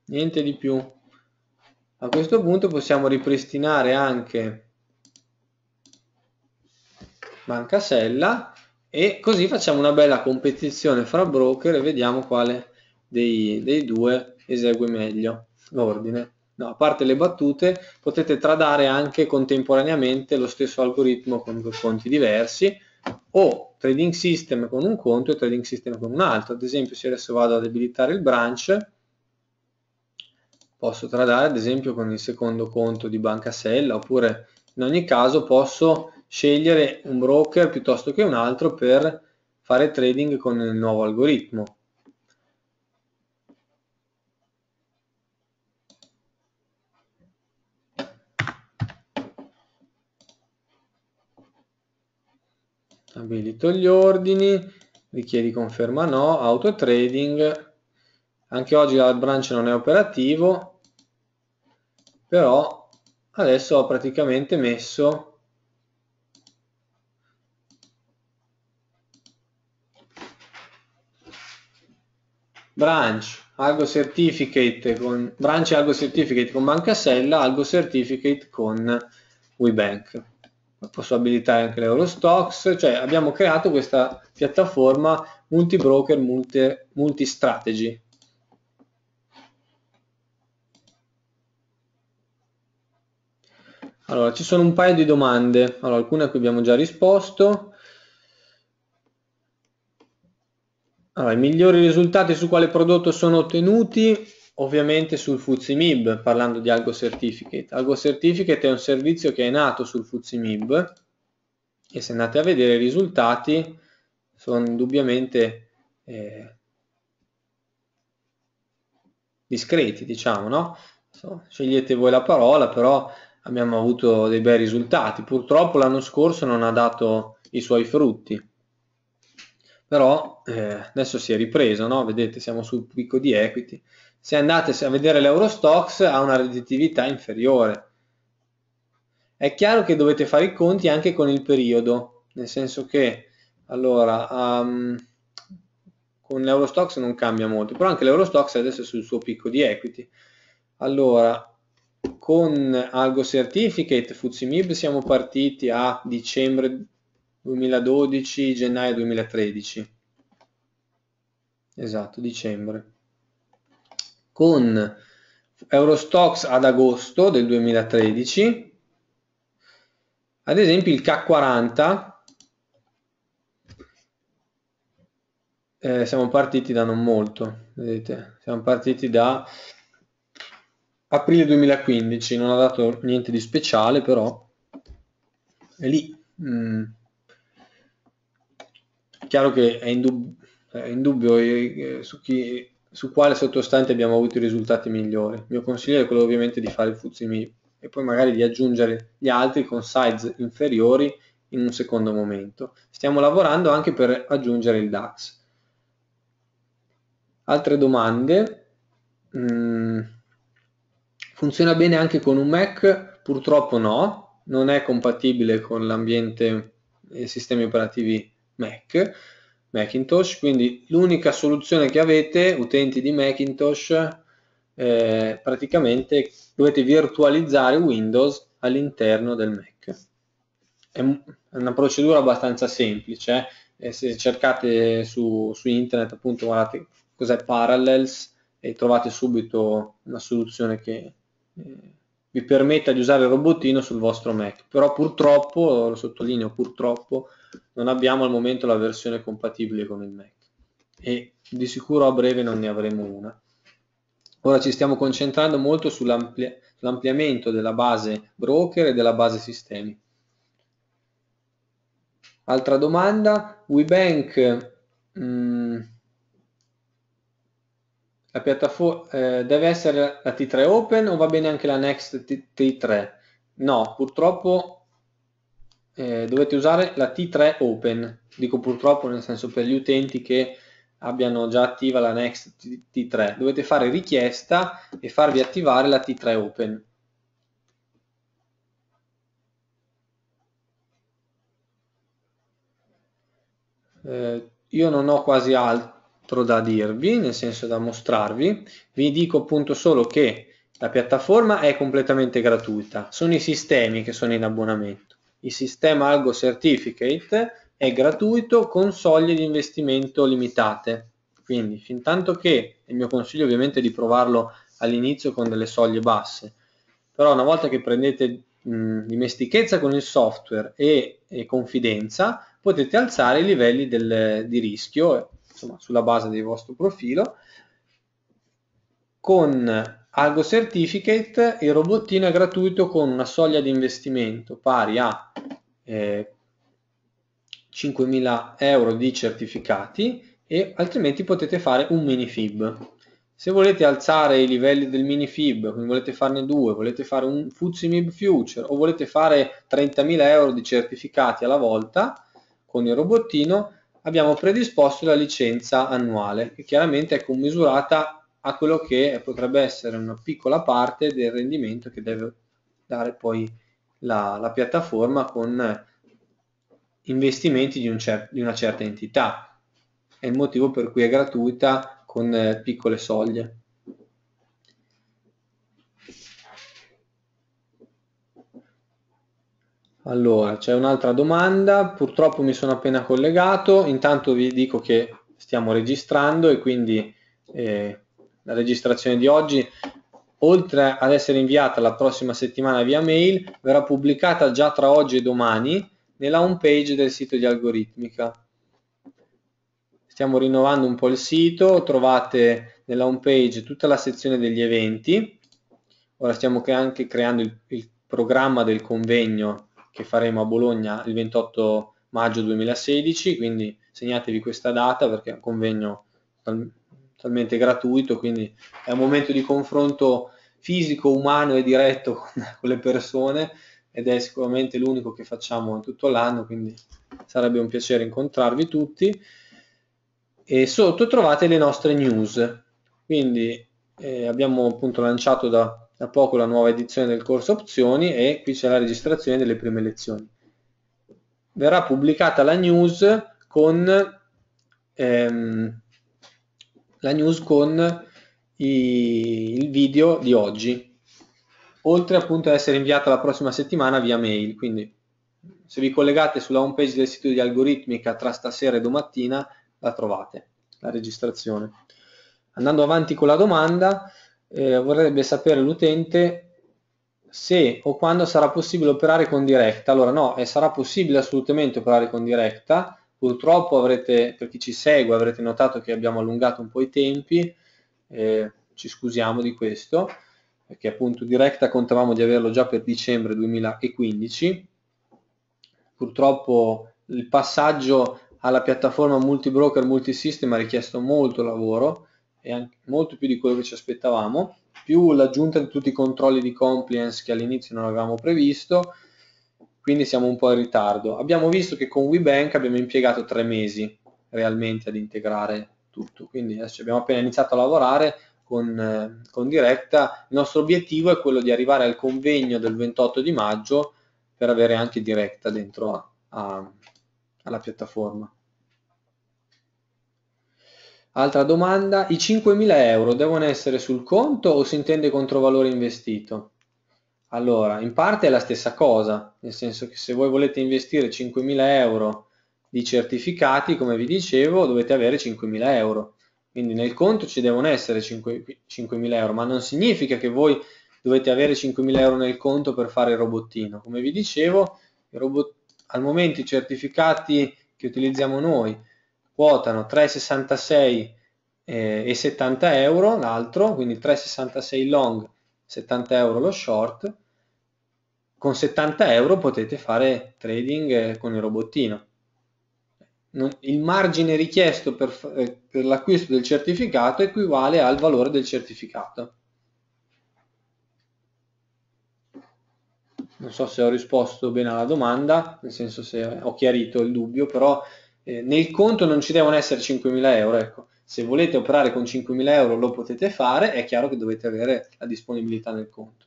Speaker 1: Niente di più. A questo punto possiamo ripristinare anche Mancasella e così facciamo una bella competizione fra broker e vediamo quale dei, dei due esegue meglio l'ordine. No, a parte le battute, potete tradare anche contemporaneamente lo stesso algoritmo con due conti diversi o trading system con un conto e trading system con un altro. Ad esempio se adesso vado ad abilitare il branch, posso tradare ad esempio con il secondo conto di Banca Sella oppure in ogni caso posso scegliere un broker piuttosto che un altro per fare trading con il nuovo algoritmo. Abilito gli ordini, richiedi conferma no, auto trading, anche oggi l'ad branch non è operativo, però adesso ho praticamente messo branch algo certificate con branch algo certificate con banca sella algo certificate con WeBank posso abilitare anche l'Eurostox cioè abbiamo creato questa piattaforma multi broker multi, multi strategy Allora, ci sono un paio di domande, allora, alcune a cui abbiamo già risposto. Allora, I migliori risultati su quale prodotto sono ottenuti? Ovviamente sul FuzziMib, parlando di Algo Certificate. Algo Certificate è un servizio che è nato sul FuzziMib e se andate a vedere i risultati sono indubbiamente eh, discreti, diciamo, no? Scegliete voi la parola, però abbiamo avuto dei bei risultati. Purtroppo l'anno scorso non ha dato i suoi frutti, però eh, adesso si è ripreso, no? vedete siamo sul picco di equity. Se andate a vedere l'Eurostox ha una redditività inferiore. È chiaro che dovete fare i conti anche con il periodo, nel senso che allora, um, con l'Eurostox non cambia molto, però anche l'Eurostox adesso è sul suo picco di equity. Allora, con Algo Certificate, Fuzimib, siamo partiti a dicembre 2012, gennaio 2013. Esatto, dicembre. Con Eurostox ad agosto del 2013, ad esempio il K40, eh, siamo partiti da non molto, vedete, siamo partiti da aprile 2015 non ha dato niente di speciale però è lì mm. chiaro che è in, dub- cioè, è in dubbio eh, eh, su, chi, su quale sottostante abbiamo avuto i risultati migliori il mio consiglio è quello ovviamente di fare il Fuzzi e poi magari di aggiungere gli altri con size inferiori in un secondo momento stiamo lavorando anche per aggiungere il DAX altre domande mm. Funziona bene anche con un Mac? Purtroppo no, non è compatibile con l'ambiente e sistemi operativi Mac, Macintosh, quindi l'unica soluzione che avete, utenti di Macintosh, eh, praticamente dovete virtualizzare Windows all'interno del Mac. È una procedura abbastanza semplice, eh. eh? se cercate su, su internet appunto guardate cos'è Parallels e trovate subito una soluzione che, eh, vi permetta di usare il robottino sul vostro Mac. Però purtroppo, lo sottolineo purtroppo, non abbiamo al momento la versione compatibile con il Mac e di sicuro a breve non ne avremo una. Ora ci stiamo concentrando molto sull'ampliamento sull'ampli- della base broker e della base sistemi. Altra domanda, WeBank mh, mm, la piattaforma eh, deve essere la T3 Open o va bene anche la Next T3? No, purtroppo eh, dovete usare la T3 Open, dico purtroppo nel senso per gli utenti che abbiano già attiva la Next T3, dovete fare richiesta e farvi attivare la T3 Open. Eh, io non ho quasi altro altro da dirvi, nel senso da mostrarvi, vi dico appunto solo che la piattaforma è completamente gratuita, sono i sistemi che sono in abbonamento. Il sistema Algo Certificate è gratuito con soglie di investimento limitate, quindi fin tanto che, il mio consiglio ovviamente è di provarlo all'inizio con delle soglie basse, però una volta che prendete mh, dimestichezza con il software e, e confidenza, potete alzare i livelli del, di rischio insomma, sulla base del vostro profilo. Con Algo Certificate il robottino è gratuito con una soglia di investimento pari a eh, 5.000 euro di certificati e altrimenti potete fare un mini FIB. Se volete alzare i livelli del minifib, quindi volete farne due, volete fare un Fuzzy MIB Future o volete fare 30.000 euro di certificati alla volta con il robottino, abbiamo predisposto la licenza annuale, che chiaramente è commisurata a quello che potrebbe essere una piccola parte del rendimento che deve dare poi la, la piattaforma con investimenti di, un cer di una certa entità. È il motivo per cui è gratuita con eh, piccole soglie. Allora, c'è un'altra domanda, purtroppo mi sono appena collegato, intanto vi dico che stiamo registrando e quindi eh, la registrazione di oggi, oltre ad essere inviata la prossima settimana via mail, verrà pubblicata già tra oggi e domani nella home page del sito di Algoritmica. Stiamo rinnovando un po' il sito, trovate nella home page tutta la sezione degli eventi, ora stiamo anche creando il, il programma del convegno che faremo a Bologna il 28 maggio 2016, quindi segnatevi questa data perché è un convegno tal- talmente gratuito, quindi è un momento di confronto fisico, umano e diretto con, con le persone ed è sicuramente l'unico che facciamo tutto l'anno, quindi sarebbe un piacere incontrarvi tutti. E sotto trovate le nostre news, quindi eh, abbiamo appunto lanciato da da poco la nuova edizione del corso Opzioni e qui c'è la registrazione delle prime lezioni. Verrà pubblicata la news con, ehm, la news con i, il video di oggi, oltre appunto ad essere inviata la prossima settimana via mail. Quindi se vi collegate sulla home page del sito di Algoritmica tra stasera e domattina la trovate, la registrazione. Andando avanti con la domanda, eh, vorrebbe sapere l'utente se o quando sarà possibile operare con diretta. Allora no, eh, sarà possibile assolutamente operare con diretta, purtroppo avrete, per chi ci segue avrete notato che abbiamo allungato un po' i tempi, eh, ci scusiamo di questo, perché appunto diretta contavamo di averlo già per dicembre 2015, purtroppo il passaggio alla piattaforma multi broker multi system ha richiesto molto lavoro molto più di quello che ci aspettavamo, più l'aggiunta di tutti i controlli di compliance che all'inizio non avevamo previsto, quindi siamo un po' in ritardo. Abbiamo visto che con WeBank abbiamo impiegato tre mesi realmente ad integrare tutto, quindi adesso abbiamo appena iniziato a lavorare con, eh, con Diretta, il nostro obiettivo è quello di arrivare al convegno del 28 di maggio per avere anche Diretta dentro a, a, alla piattaforma. Altra domanda, i 5.000 euro devono essere sul conto o si intende controvalore investito? Allora, in parte è la stessa cosa, nel senso che se voi volete investire 5.000 euro di certificati, come vi dicevo, dovete avere 5.000 euro. Quindi nel conto ci devono essere 5.000 euro, ma non significa che voi dovete avere 5.000 euro nel conto per fare il robottino. Come vi dicevo, robot... al momento i certificati che utilizziamo noi quotano 3,66 eh, e 70 euro l'altro, quindi 3,66 long, 70 euro lo short, con 70 euro potete fare trading eh, con il robottino. Il margine richiesto per, eh, per l'acquisto del certificato equivale al valore del certificato. non so se ho risposto bene alla domanda, nel senso se ho chiarito il dubbio, però eh, nel conto non ci devono essere 5.000 euro, ecco. se volete operare con 5.000 euro lo potete fare, è chiaro che dovete avere la disponibilità nel conto.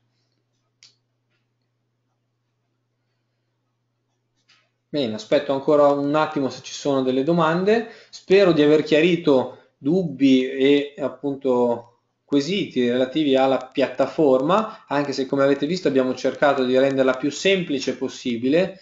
Speaker 1: Bene, aspetto ancora un attimo se ci sono delle domande, spero di aver chiarito dubbi e appunto quesiti relativi alla piattaforma, anche se come avete visto abbiamo cercato di renderla più semplice possibile.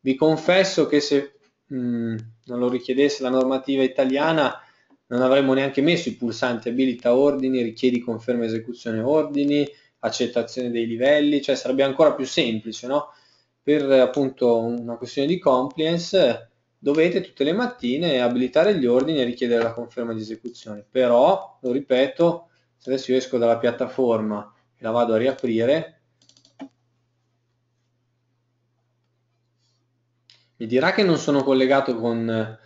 Speaker 1: Vi confesso che se Mm, non lo richiedesse la normativa italiana, non avremmo neanche messo i pulsanti abilita ordini, richiedi conferma esecuzione ordini, accettazione dei livelli, cioè sarebbe ancora più semplice, no? Per appunto una questione di compliance dovete tutte le mattine abilitare gli ordini e richiedere la conferma di esecuzione, però, lo ripeto, se adesso io esco dalla piattaforma e la vado a riaprire, Mi dirà che non sono collegato con,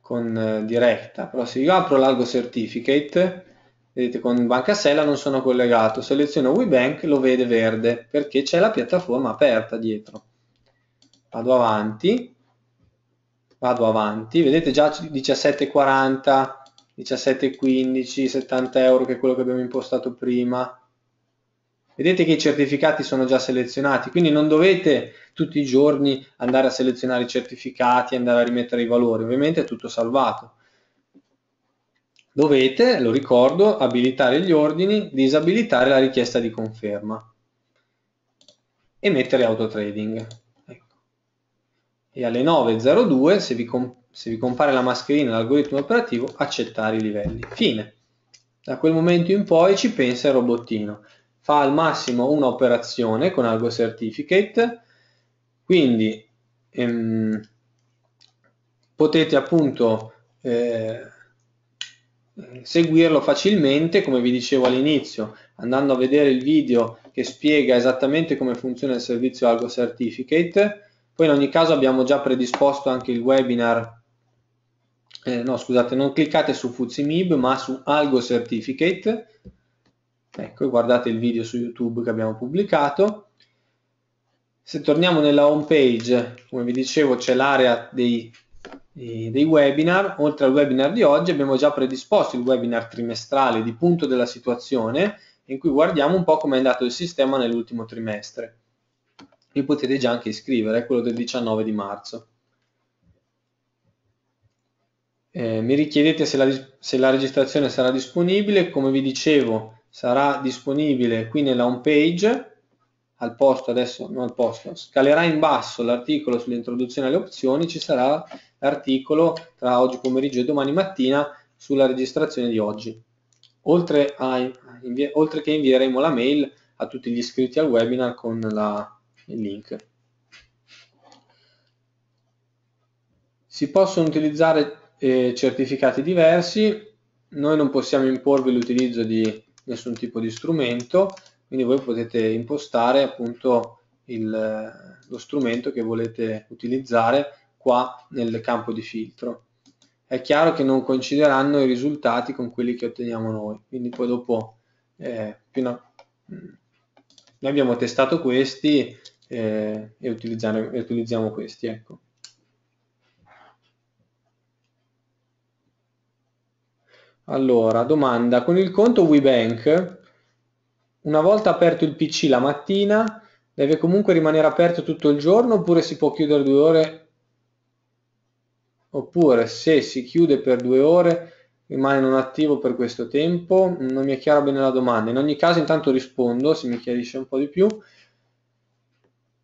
Speaker 1: con eh, diretta però se io apro l'algo certificate, vedete con Banca Sella non sono collegato, seleziono WeBank, lo vede verde, perché c'è la piattaforma aperta dietro. Vado avanti, vado avanti, vedete già 17,40, 17,15, 70 euro che è quello che abbiamo impostato prima, vedete che i certificati sono già selezionati, quindi non dovete tutti i giorni andare a selezionare i certificati, andare a rimettere i valori, ovviamente è tutto salvato. Dovete, lo ricordo, abilitare gli ordini, disabilitare la richiesta di conferma e mettere autotrading. Ecco. E alle 9.02, se vi, se vi compare la mascherina e l'algoritmo operativo, accettare i livelli. Fine. Da quel momento in poi ci pensa il robottino fa al massimo un'operazione con algo certificate, quindi ehm, potete appunto eh, seguirlo facilmente, come vi dicevo all'inizio, andando a vedere il video che spiega esattamente come funziona il servizio Algo Certificate. Poi in ogni caso abbiamo già predisposto anche il webinar, eh, no scusate, non cliccate su Fuzimib ma su Algo Certificate, Ecco, guardate il video su YouTube che abbiamo pubblicato. Se torniamo nella home page, come vi dicevo, c'è l'area dei, eh, dei webinar. Oltre al webinar di oggi abbiamo già predisposto il webinar trimestrale di punto della situazione, in cui guardiamo un po' come è andato il sistema nell'ultimo trimestre. Vi potete già anche iscrivere, è quello del 19 di marzo. Eh, mi richiedete se la, se la registrazione sarà disponibile, come vi dicevo sarà disponibile qui nella home page al posto adesso non al posto scalerà in basso l'articolo sull'introduzione alle opzioni ci sarà l'articolo tra oggi pomeriggio e domani mattina sulla registrazione di oggi oltre, a, oltre che invieremo la mail a tutti gli iscritti al webinar con la, il link si possono utilizzare eh, certificati diversi noi non possiamo imporvi l'utilizzo di nessun tipo di strumento, quindi voi potete impostare appunto il, lo strumento che volete utilizzare qua nel campo di filtro. È chiaro che non coincideranno i risultati con quelli che otteniamo noi, quindi poi dopo eh, no, noi abbiamo testato questi eh, e, e, utilizziamo questi. Ecco. Allora, domanda, con il conto WeBank, una volta aperto il PC la mattina, deve comunque rimanere aperto tutto il giorno oppure si può chiudere due ore? Oppure se si chiude per due ore rimane non attivo per questo tempo? Non mi è chiara bene la domanda. In ogni caso intanto rispondo se mi chiarisce un po' di più.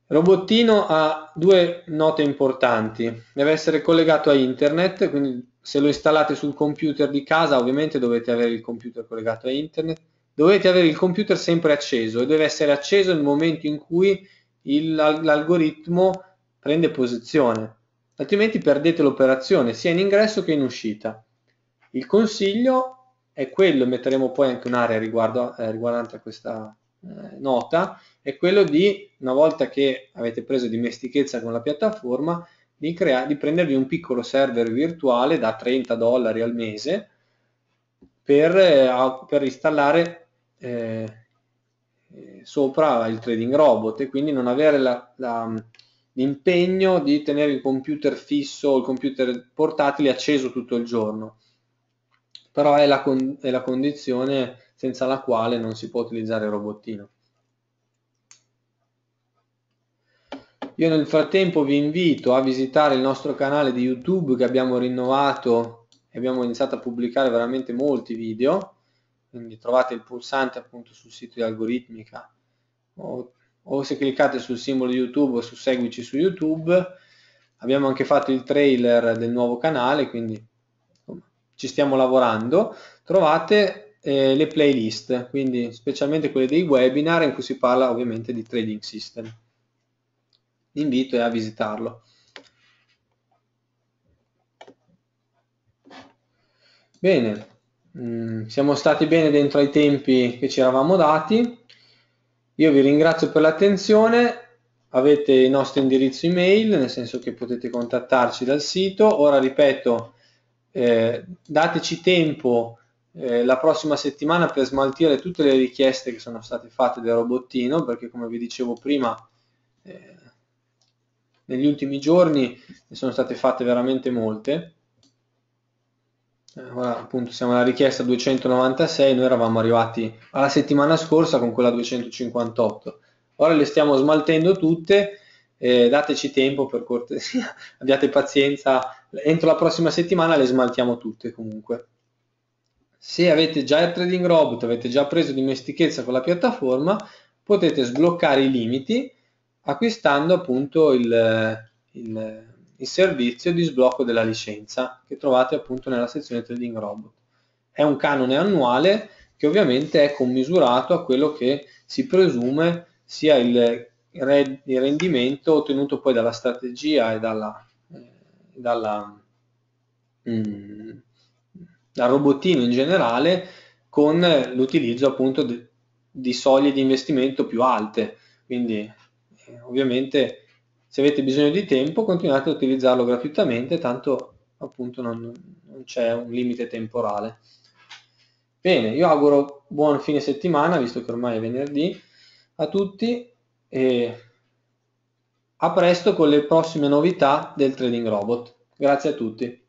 Speaker 1: Robottino ha due note importanti, deve essere collegato a internet, quindi se lo installate sul computer di casa ovviamente dovete avere il computer collegato a internet, dovete avere il computer sempre acceso e deve essere acceso nel momento in cui il, l'algoritmo prende posizione, altrimenti perdete l'operazione sia in ingresso che in uscita. Il consiglio è quello, metteremo poi anche un'area riguardo, eh, riguardante a questa eh, nota, è quello di, una volta che avete preso dimestichezza con la piattaforma, di, crea- di prendervi un piccolo server virtuale da 30 dollari al mese per, eh, per installare eh, eh, sopra il trading robot e quindi non avere la, la, mm, l'impegno di tenere il computer fisso o il computer portatile acceso tutto il giorno però è la, con- è la condizione senza la quale non si può utilizzare il robottino Io nel frattempo vi invito a visitare il nostro canale di YouTube che abbiamo rinnovato e abbiamo iniziato a pubblicare veramente molti video, quindi trovate il pulsante appunto sul sito di Algoritmica o, o se cliccate sul simbolo YouTube o su seguici su YouTube. Abbiamo anche fatto il trailer del nuovo canale, quindi insomma, ci stiamo lavorando. Trovate eh, le playlist, quindi specialmente quelle dei webinar in cui si parla ovviamente di trading system l'invito è a visitarlo. Bene, mm, siamo stati bene dentro ai tempi che ci eravamo dati. Io vi ringrazio per l'attenzione, avete il nostro indirizzo email, nel senso che potete contattarci dal sito. Ora ripeto, eh, dateci tempo eh, la prossima settimana per smaltire tutte le richieste che sono state fatte del robottino, perché come vi dicevo prima, eh, negli ultimi giorni ne sono state fatte veramente molte. Eh, ora appunto siamo alla richiesta 296, noi eravamo arrivati alla settimana scorsa con quella 258. Ora le stiamo smaltendo tutte, eh, dateci tempo per cortesia, abbiate pazienza, entro la prossima settimana le smaltiamo tutte comunque. Se avete già il trading robot, avete già preso dimestichezza con la piattaforma, potete sbloccare i limiti acquistando appunto il, il, il, servizio di sblocco della licenza che trovate appunto nella sezione Trading Robot. È un canone annuale che ovviamente è commisurato a quello che si presume sia il, il rendimento ottenuto poi dalla strategia e dalla, eh, dalla, mh, mm, dal robottino in generale con l'utilizzo appunto di, di soglie di investimento più alte. Quindi ovviamente se avete bisogno di tempo continuate a utilizzarlo gratuitamente, tanto appunto non, non c'è un limite temporale. Bene, io auguro buon fine settimana, visto che ormai è venerdì, a tutti e a presto con le prossime novità del Trading Robot. Grazie a tutti.